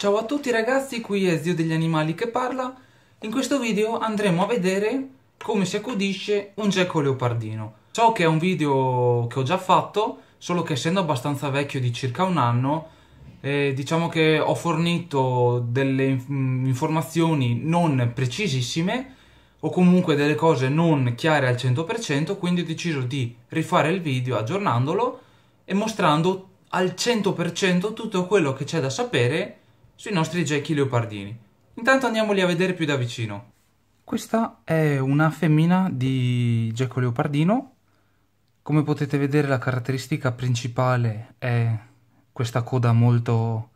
Ciao a tutti ragazzi, qui è Zio degli Animali che parla. In questo video andremo a vedere come si accudisce un gecko leopardino. So che è un video che ho già fatto, solo che essendo abbastanza vecchio di circa un anno, eh, diciamo che ho fornito delle mm, informazioni non precisissime o comunque delle cose non chiare al 100%, quindi ho deciso di rifare il video aggiornandolo e mostrando al 100% tutto quello che c'è da sapere sui nostri gechi leopardini. Intanto andiamoli a vedere più da vicino. Questa è una femmina di geco leopardino. Come potete vedere la caratteristica principale è questa coda molto,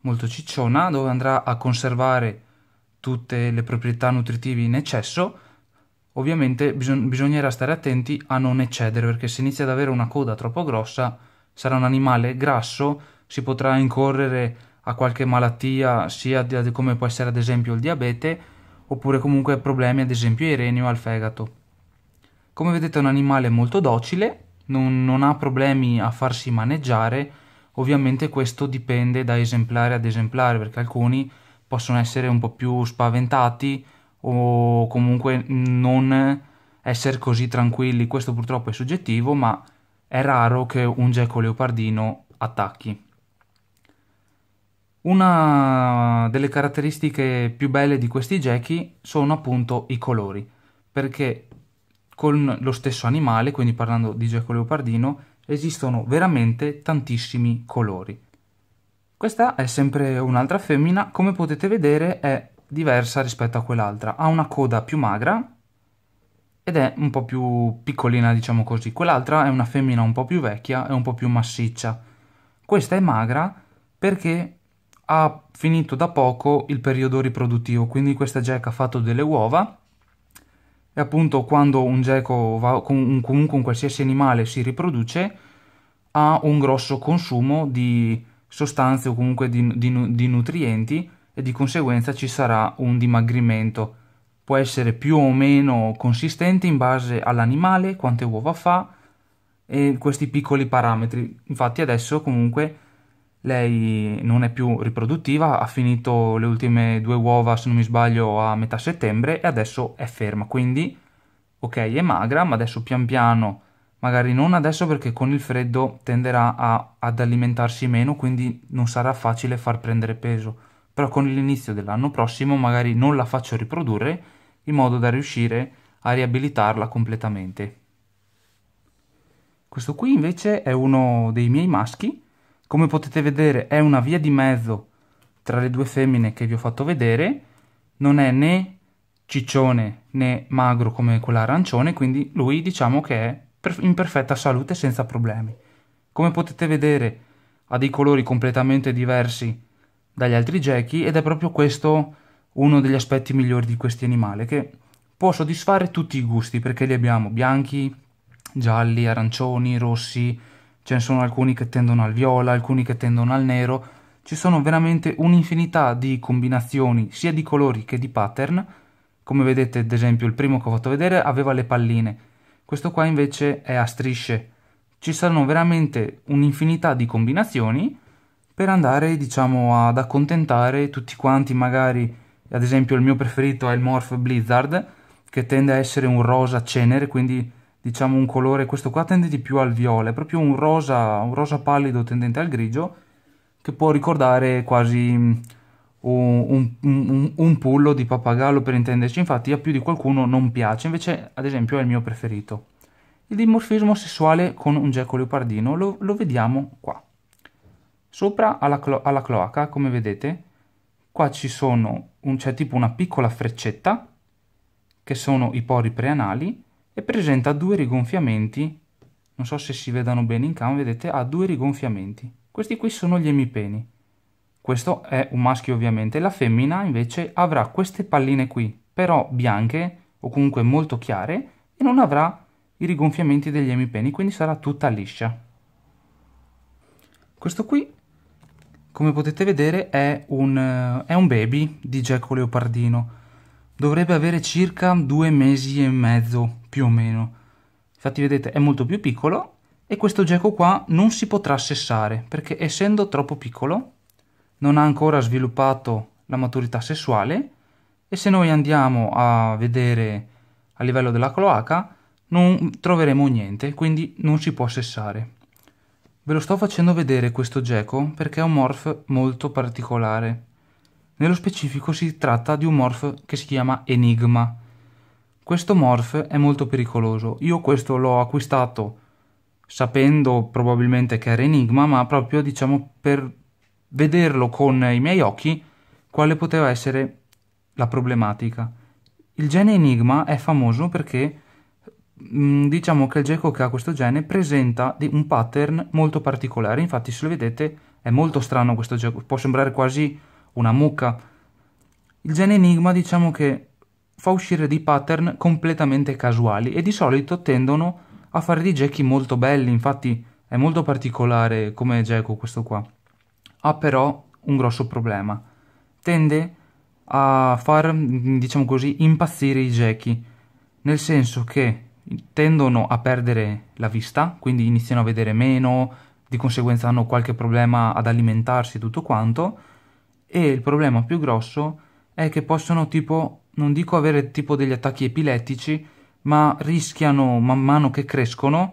molto cicciona dove andrà a conservare tutte le proprietà nutritive in eccesso. Ovviamente bisog bisognerà stare attenti a non eccedere perché se inizia ad avere una coda troppo grossa sarà un animale grasso, si potrà incorrere a qualche malattia, sia come può essere ad esempio il diabete, oppure comunque problemi ad esempio ai reni o al fegato. Come vedete è un animale molto docile, non, non ha problemi a farsi maneggiare, ovviamente questo dipende da esemplare ad esemplare, perché alcuni possono essere un po' più spaventati o comunque non essere così tranquilli, questo purtroppo è soggettivo, ma è raro che un geco leopardino attacchi. Una delle caratteristiche più belle di questi gechi sono appunto i colori, perché con lo stesso animale, quindi parlando di geco leopardino, esistono veramente tantissimi colori. Questa è sempre un'altra femmina, come potete vedere è diversa rispetto a quell'altra, ha una coda più magra ed è un po' più piccolina, diciamo così. Quell'altra è una femmina un po' più vecchia e un po' più massiccia. Questa è magra perché ha finito da poco il periodo riproduttivo, quindi questa geca ha fatto delle uova e appunto quando un geco va comunque un qualsiasi animale si riproduce ha un grosso consumo di sostanze o comunque di, di, di nutrienti e di conseguenza ci sarà un dimagrimento. Può essere più o meno consistente in base all'animale, quante uova fa e questi piccoli parametri. Infatti adesso comunque lei non è più riproduttiva, ha finito le ultime due uova, se non mi sbaglio, a metà settembre e adesso è ferma. Quindi, ok, è magra, ma adesso pian piano, magari non adesso perché con il freddo tenderà a, ad alimentarsi meno, quindi non sarà facile far prendere peso. Però con l'inizio dell'anno prossimo magari non la faccio riprodurre in modo da riuscire a riabilitarla completamente. Questo qui invece è uno dei miei maschi come potete vedere è una via di mezzo tra le due femmine che vi ho fatto vedere, non è né ciccione né magro come quella arancione, quindi lui diciamo che è in perfetta salute senza problemi. Come potete vedere ha dei colori completamente diversi dagli altri gechi ed è proprio questo uno degli aspetti migliori di questi animali che può soddisfare tutti i gusti perché li abbiamo bianchi, gialli, arancioni, rossi, ce ne sono alcuni che tendono al viola, alcuni che tendono al nero, ci sono veramente un'infinità di combinazioni sia di colori che di pattern, come vedete ad esempio il primo che ho fatto vedere aveva le palline, questo qua invece è a strisce, ci saranno veramente un'infinità di combinazioni per andare diciamo ad accontentare tutti quanti magari ad esempio il mio preferito è il Morph Blizzard che tende a essere un rosa cenere quindi diciamo un colore, questo qua tende di più al viola, è proprio un rosa, un rosa pallido tendente al grigio che può ricordare quasi mm, un, un, un, un pullo di pappagallo per intenderci, infatti a più di qualcuno non piace, invece ad esempio è il mio preferito. Il dimorfismo sessuale con un geco leopardino lo, lo vediamo qua. Sopra alla, clo alla cloaca, come vedete, qua ci sono, c'è tipo una piccola freccetta, che sono i pori preanali, e presenta due rigonfiamenti, non so se si vedano bene in camera, vedete, ha due rigonfiamenti. Questi qui sono gli emipeni. Questo è un maschio ovviamente, la femmina invece avrà queste palline qui, però bianche o comunque molto chiare e non avrà i rigonfiamenti degli emipeni, quindi sarà tutta liscia. Questo qui, come potete vedere, è un, è un baby di Gecko Leopardino. Dovrebbe avere circa due mesi e mezzo, più o meno. Infatti vedete è molto più piccolo e questo geco qua non si potrà sessare perché essendo troppo piccolo non ha ancora sviluppato la maturità sessuale e se noi andiamo a vedere a livello della cloaca non troveremo niente, quindi non si può sessare. Ve lo sto facendo vedere questo geco perché è un morph molto particolare. Nello specifico si tratta di un morph che si chiama Enigma, questo morph è molto pericoloso. Io questo l'ho acquistato sapendo probabilmente che era Enigma, ma proprio diciamo per vederlo con i miei occhi quale poteva essere la problematica. Il gene Enigma è famoso perché mm, diciamo che il geco che ha questo gene presenta un pattern molto particolare. Infatti, se lo vedete, è molto strano questo geco, può sembrare quasi una mucca. Il gene Enigma, diciamo che fa uscire dei pattern completamente casuali e di solito tendono a fare dei gechi molto belli, infatti è molto particolare come geco questo qua. Ha però un grosso problema, tende a far, diciamo così, impazzire i gechi, nel senso che tendono a perdere la vista, quindi iniziano a vedere meno, di conseguenza hanno qualche problema ad alimentarsi e tutto quanto, e il problema più grosso è che possono tipo non dico avere tipo degli attacchi epilettici, ma rischiano man mano che crescono,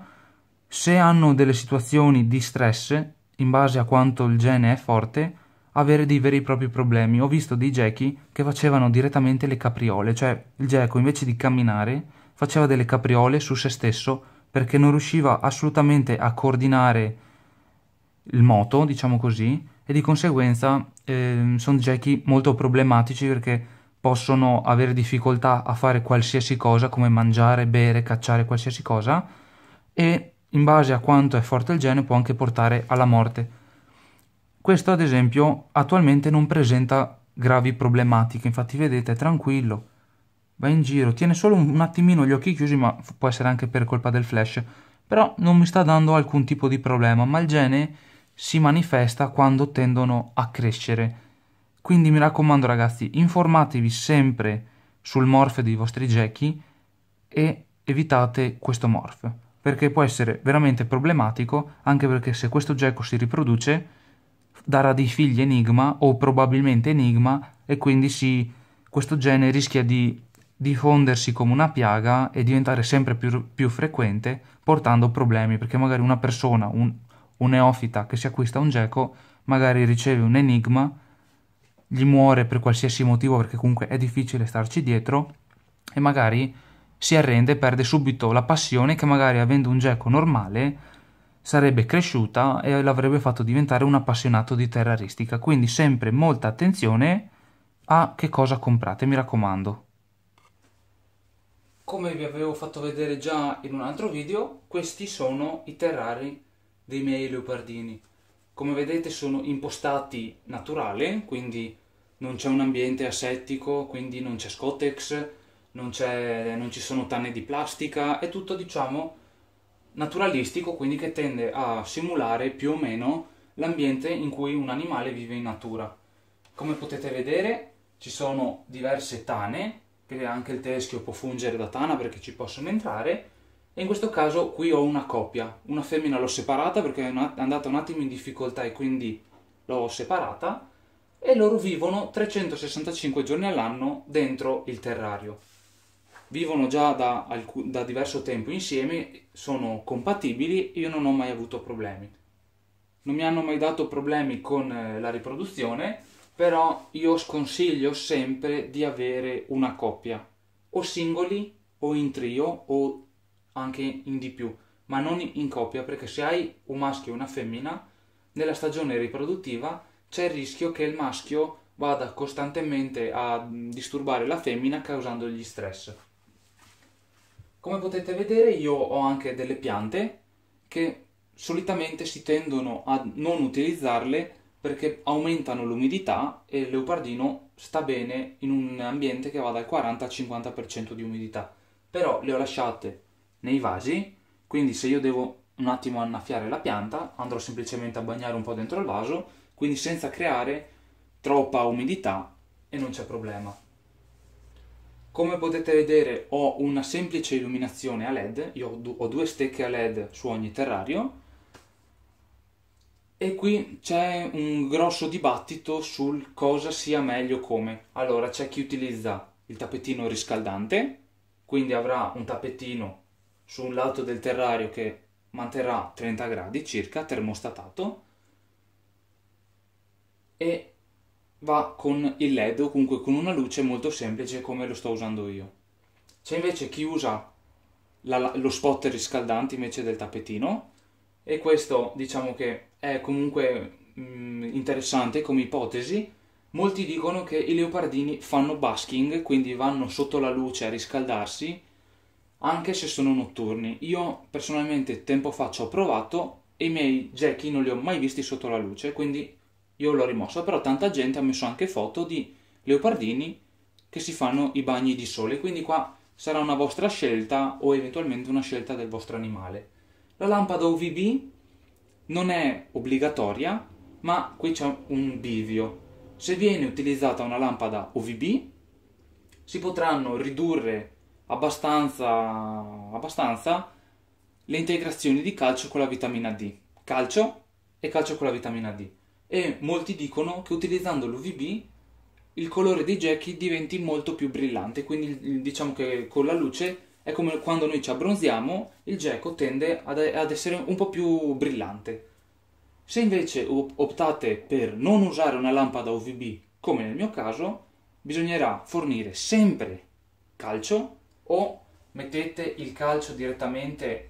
se hanno delle situazioni di stress, in base a quanto il gene è forte, avere dei veri e propri problemi. Ho visto dei gechi che facevano direttamente le capriole, cioè il gecko invece di camminare faceva delle capriole su se stesso perché non riusciva assolutamente a coordinare il moto, diciamo così, e di conseguenza eh, sono gechi molto problematici perché possono avere difficoltà a fare qualsiasi cosa come mangiare, bere, cacciare qualsiasi cosa e in base a quanto è forte il gene può anche portare alla morte. Questo ad esempio attualmente non presenta gravi problematiche, infatti vedete è tranquillo, va in giro, tiene solo un attimino gli occhi chiusi ma può essere anche per colpa del flash, però non mi sta dando alcun tipo di problema, ma il gene si manifesta quando tendono a crescere quindi mi raccomando ragazzi, informatevi sempre sul morph dei vostri gechi e evitate questo morph, perché può essere veramente problematico, anche perché se questo gecko si riproduce darà dei figli Enigma o probabilmente Enigma e quindi si, questo gene rischia di diffondersi come una piaga e diventare sempre più, più frequente portando problemi perché magari una persona, un, un neofita che si acquista un gecko magari riceve un enigma gli muore per qualsiasi motivo perché comunque è difficile starci dietro e magari si arrende e perde subito la passione che magari avendo un gecko normale sarebbe cresciuta e l'avrebbe fatto diventare un appassionato di terraristica. Quindi sempre molta attenzione a che cosa comprate, mi raccomando. Come vi avevo fatto vedere già in un altro video, questi sono i terrari dei miei leopardini. Come vedete sono impostati naturale, quindi non c'è un ambiente asettico, quindi non c'è scotex, non, c'è, non ci sono tanne di plastica, è tutto diciamo naturalistico, quindi che tende a simulare più o meno l'ambiente in cui un animale vive in natura. Come potete vedere ci sono diverse tane, che anche il teschio può fungere da tana perché ci possono entrare, e in questo caso qui ho una coppia, una femmina l'ho separata perché è andata un attimo in difficoltà e quindi l'ho separata, e loro vivono 365 giorni all'anno dentro il terrario. Vivono già da, da diverso tempo insieme, sono compatibili, io non ho mai avuto problemi. Non mi hanno mai dato problemi con eh, la riproduzione, però io sconsiglio sempre di avere una coppia, o singoli o in trio o anche in di più, ma non in coppia perché se hai un maschio e una femmina, nella stagione riproduttiva c'è il rischio che il maschio vada costantemente a disturbare la femmina causandogli stress. Come potete vedere io ho anche delle piante che solitamente si tendono a non utilizzarle perché aumentano l'umidità e il leopardino sta bene in un ambiente che va dal 40 al 50% di umidità. Però le ho lasciate nei vasi, quindi se io devo un attimo annaffiare la pianta andrò semplicemente a bagnare un po' dentro il vaso quindi senza creare troppa umidità e non c'è problema. Come potete vedere ho una semplice illuminazione a led, io ho due stecche a led su ogni terrario e qui c'è un grosso dibattito sul cosa sia meglio come. Allora c'è chi utilizza il tappetino riscaldante, quindi avrà un tappetino su un lato del terrario che manterrà 30 gradi circa termostatato e va con il led o comunque con una luce molto semplice come lo sto usando io. C'è invece chi usa la, lo spot riscaldante invece del tappetino e questo diciamo che è comunque mh, mm, interessante come ipotesi. Molti dicono che i leopardini fanno basking, quindi vanno sotto la luce a riscaldarsi anche se sono notturni. Io personalmente tempo fa ci ho provato e i miei gechi non li ho mai visti sotto la luce, quindi io l'ho rimossa, però tanta gente ha messo anche foto di leopardini che si fanno i bagni di sole, quindi qua sarà una vostra scelta o eventualmente una scelta del vostro animale. La lampada UVB non è obbligatoria, ma qui c'è un bivio. Se viene utilizzata una lampada UVB, si potranno ridurre abbastanza, abbastanza le integrazioni di calcio con la vitamina D. Calcio e calcio con la vitamina D e molti dicono che utilizzando l'UVB il colore dei gechi diventi molto più brillante, quindi diciamo che con la luce è come quando noi ci abbronziamo, il gecko tende ad, ad essere un po' più brillante. Se invece optate per non usare una lampada UVB, come nel mio caso, bisognerà fornire sempre calcio o mettete il calcio direttamente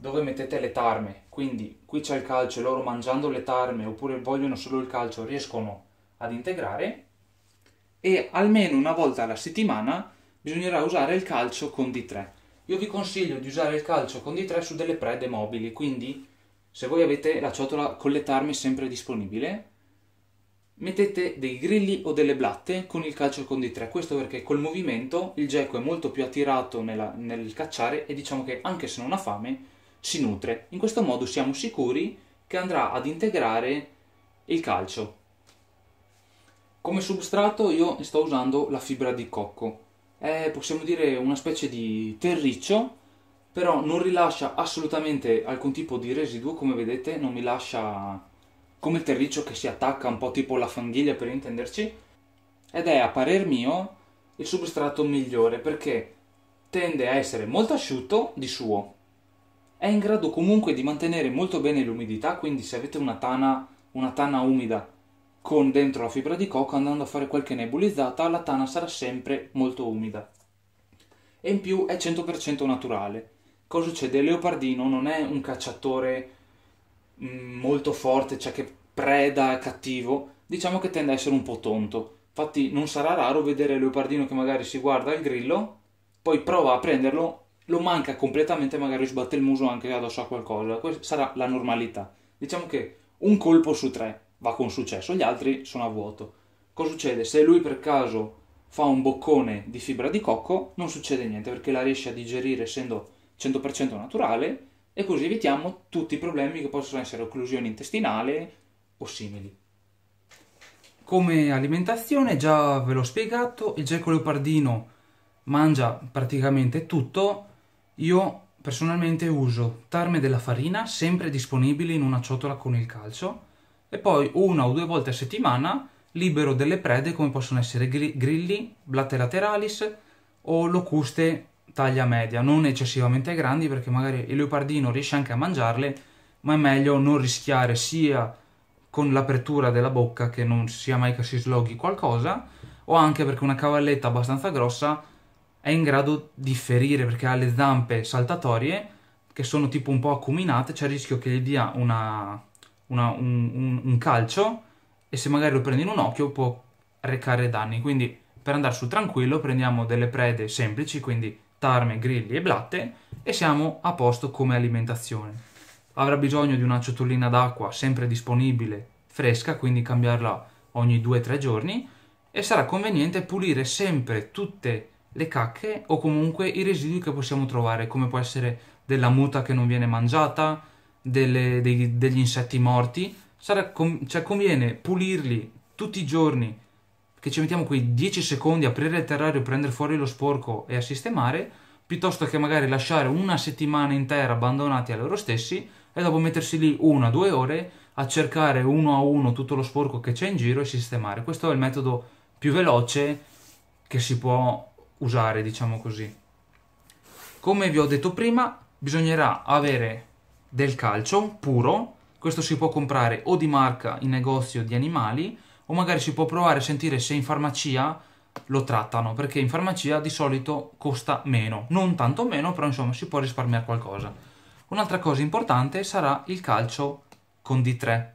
dove mettete le tarme, quindi qui c'è il calcio e loro mangiando le tarme oppure vogliono solo il calcio riescono ad integrare e almeno una volta alla settimana bisognerà usare il calcio con D3. Io vi consiglio di usare il calcio con D3 su delle prede mobili, quindi se voi avete la ciotola con le tarme sempre disponibile, mettete dei grilli o delle blatte con il calcio con D3. Questo perché col movimento il gecko è molto più attirato nella, nel cacciare e diciamo che anche se non ha fame si nutre. In questo modo siamo sicuri che andrà ad integrare il calcio. Come substrato io sto usando la fibra di cocco. È, possiamo dire, una specie di terriccio, però non rilascia assolutamente alcun tipo di residuo, come vedete non mi lascia come il terriccio che si attacca un po' tipo la fanghiglia per intenderci, ed è a parer mio il substrato migliore perché tende a essere molto asciutto di suo, è in grado comunque di mantenere molto bene l'umidità, quindi se avete una tana, una tana umida con dentro la fibra di cocco, andando a fare qualche nebulizzata, la tana sarà sempre molto umida. E in più è 100% naturale. Cosa succede? Il Leopardino non è un cacciatore mm, molto forte, cioè che preda, è cattivo, diciamo che tende ad essere un po' tonto. Infatti non sarà raro vedere il Leopardino che magari si guarda il grillo, poi prova a prenderlo lo manca completamente, magari sbatte il muso anche addosso a qualcosa. Questa sarà la normalità. Diciamo che un colpo su tre va con successo, gli altri sono a vuoto. Cosa succede? Se lui per caso fa un boccone di fibra di cocco, non succede niente perché la riesce a digerire essendo 100% naturale e così evitiamo tutti i problemi che possono essere occlusione intestinale o simili. Come alimentazione, già ve l'ho spiegato, il geco leopardino mangia praticamente tutto, io personalmente uso tarme della farina sempre disponibili in una ciotola con il calcio e poi una o due volte a settimana libero delle prede come possono essere grilli, blatte lateralis o locuste taglia media, non eccessivamente grandi perché magari il leopardino riesce anche a mangiarle, ma è meglio non rischiare sia con l'apertura della bocca che non sia mai che si sloghi qualcosa o anche perché una cavalletta abbastanza grossa è in grado di ferire perché ha le zampe saltatorie che sono tipo un po' acuminate, c'è il rischio che gli dia una, una, un, un, un calcio e se magari lo prende in un occhio può recare danni. Quindi per andare su tranquillo prendiamo delle prede semplici, quindi tarme, grilli e blatte e siamo a posto come alimentazione. Avrà bisogno di una ciotolina d'acqua sempre disponibile, fresca, quindi cambiarla ogni 2-3 giorni e sarà conveniente pulire sempre tutte le le cacche o comunque i residui che possiamo trovare, come può essere della muta che non viene mangiata, delle, dei, degli insetti morti. Sarà, com- cioè conviene pulirli tutti i giorni, che ci mettiamo quei 10 secondi a aprire il terrario, prendere fuori lo sporco e a sistemare, piuttosto che magari lasciare una settimana intera abbandonati a loro stessi e dopo mettersi lì una, due ore a cercare uno a uno tutto lo sporco che c'è in giro e sistemare. Questo è il metodo più veloce che si può usare, diciamo così. Come vi ho detto prima, bisognerà avere del calcio puro, questo si può comprare o di marca in negozio di animali o magari si può provare a sentire se in farmacia lo trattano, perché in farmacia di solito costa meno, non tanto meno, però insomma si può risparmiare qualcosa. Un'altra cosa importante sarà il calcio con D3.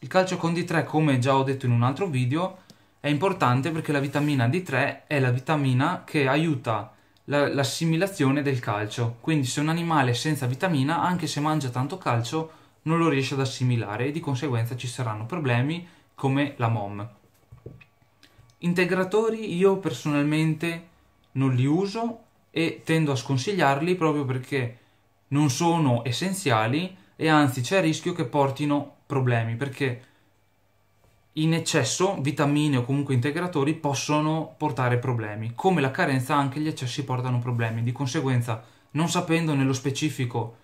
Il calcio con D3, come già ho detto in un altro video, è importante perché la vitamina D3 è la vitamina che aiuta la, l'assimilazione del calcio. Quindi se un animale senza vitamina, anche se mangia tanto calcio, non lo riesce ad assimilare e di conseguenza ci saranno problemi come la MOM. Integratori io personalmente non li uso e tendo a sconsigliarli proprio perché non sono essenziali e anzi c'è il rischio che portino problemi perché in eccesso vitamine o comunque integratori possono portare problemi, come la carenza anche gli eccessi portano problemi, di conseguenza non sapendo nello specifico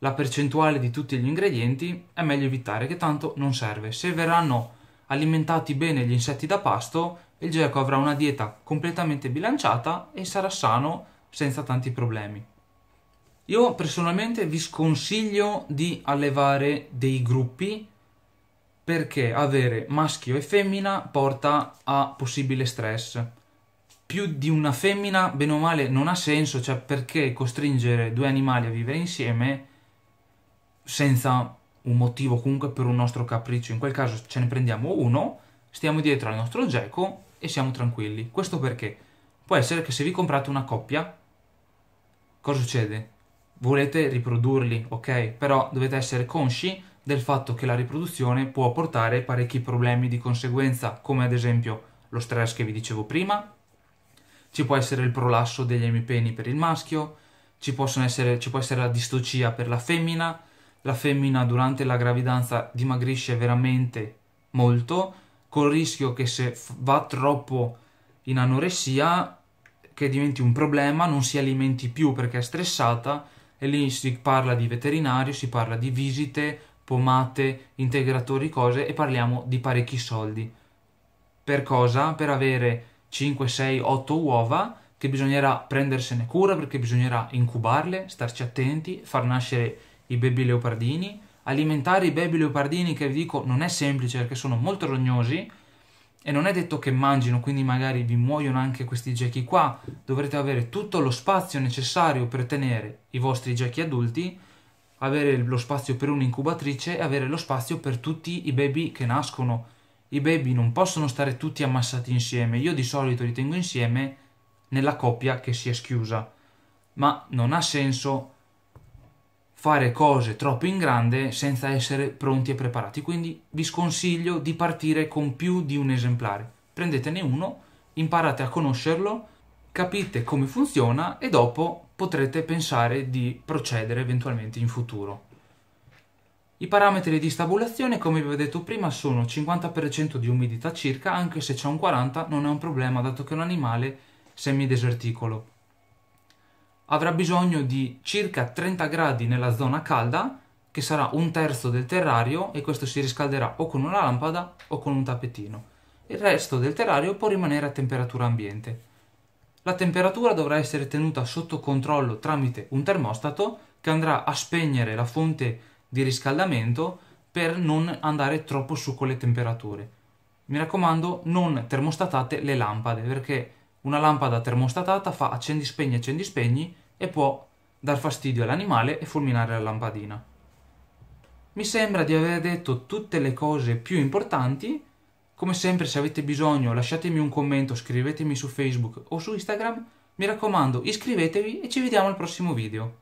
la percentuale di tutti gli ingredienti è meglio evitare che tanto non serve. Se verranno alimentati bene gli insetti da pasto, il geco avrà una dieta completamente bilanciata e sarà sano senza tanti problemi. Io personalmente vi sconsiglio di allevare dei gruppi perché avere maschio e femmina porta a possibile stress. Più di una femmina, bene o male, non ha senso, cioè perché costringere due animali a vivere insieme senza un motivo comunque per un nostro capriccio. In quel caso ce ne prendiamo uno, stiamo dietro al nostro geco e siamo tranquilli. Questo perché? Può essere che se vi comprate una coppia, cosa succede? Volete riprodurli, ok? Però dovete essere consci del fatto che la riproduzione può portare parecchi problemi di conseguenza, come ad esempio lo stress che vi dicevo prima, ci può essere il prolasso degli emipeni per il maschio, ci, essere, ci può essere la distocia per la femmina, la femmina durante la gravidanza dimagrisce veramente molto, col rischio che se va troppo in anoressia, che diventi un problema, non si alimenti più perché è stressata, e lì si parla di veterinario, si parla di visite pomate, integratori, cose e parliamo di parecchi soldi. Per cosa? Per avere 5, 6, 8 uova che bisognerà prendersene cura perché bisognerà incubarle, starci attenti, far nascere i baby leopardini, alimentare i baby leopardini che vi dico non è semplice perché sono molto rognosi e non è detto che mangino, quindi magari vi muoiono anche questi gechi qua, dovrete avere tutto lo spazio necessario per tenere i vostri gechi adulti avere lo spazio per un'incubatrice e avere lo spazio per tutti i baby che nascono. I baby non possono stare tutti ammassati insieme, io di solito li tengo insieme nella coppia che si è schiusa, ma non ha senso fare cose troppo in grande senza essere pronti e preparati, quindi vi sconsiglio di partire con più di un esemplare. Prendetene uno, imparate a conoscerlo, capite come funziona e dopo potrete pensare di procedere eventualmente in futuro. I parametri di stabulazione, come vi ho detto prima, sono 50% di umidità circa, anche se c'è un 40% non è un problema, dato che è un animale semideserticolo. Avrà bisogno di circa 30 gradi nella zona calda, che sarà un terzo del terrario, e questo si riscalderà o con una lampada o con un tappetino. Il resto del terrario può rimanere a temperatura ambiente. La temperatura dovrà essere tenuta sotto controllo tramite un termostato che andrà a spegnere la fonte di riscaldamento per non andare troppo su con le temperature. Mi raccomando, non termostatate le lampade perché una lampada termostatata fa accendi spegni accendi spegni e può dar fastidio all'animale e fulminare la lampadina. Mi sembra di aver detto tutte le cose più importanti come sempre se avete bisogno lasciatemi un commento, scrivetemi su Facebook o su Instagram. Mi raccomando iscrivetevi e ci vediamo al prossimo video.